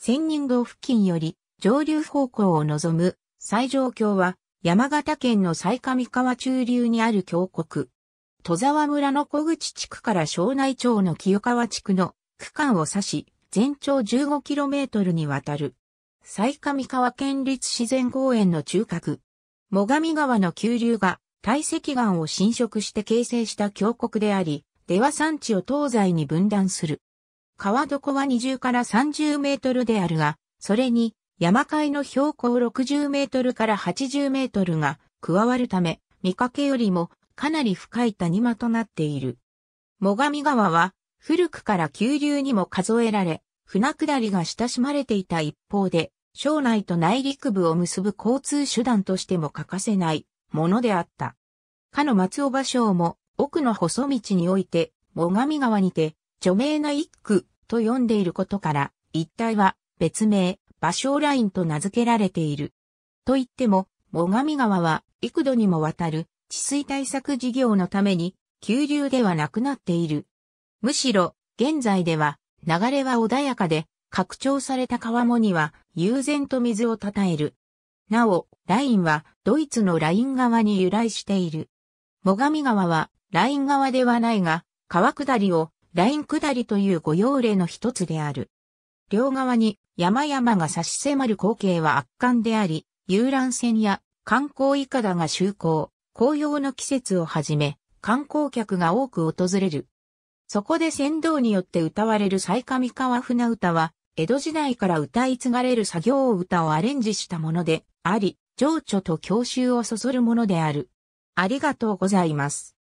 千人堂付近より上流方向を望む最上峡は山形県の最上川中流にある峡谷。戸沢村の小口地区から庄内町の清川地区の区間を指し、全長 15km にわたる。最上川県立自然公園の中核。最上川の急流が堆積岩を侵食して形成した峡谷であり、出羽山地を東西に分断する。川床は20から30メートルであるが、それに山階の標高60メートルから80メートルが加わるため、見かけよりもかなり深い谷間となっている。最上川は古くから急流にも数えられ、船下りが親しまれていた一方で、省内と内陸部を結ぶ交通手段としても欠かせないものであった。かの松尾芭蕉も奥の細道において、最上川にて著名な一区と呼んでいることから、一帯は別名、芭蕉ラインと名付けられている。と言っても、最上川は幾度にもわたる治水対策事業のために、急流ではなくなっている。むしろ、現在では、流れは穏やかで、拡張された川もには、悠然と水をたたえる。なお、ラインは、ドイツのライン川に由来している。最上川は、ライン川ではないが、川下りを、ライン下りという御用例の一つである。両側に山々が差し迫る光景は圧巻であり、遊覧船や観光いかだが就航、紅葉の季節をはじめ、観光客が多く訪れる。そこで船頭によって歌われる最上川船歌は、江戸時代から歌い継がれる作業歌をアレンジしたものであり、情緒と郷愁をそそるものである。ありがとうございます。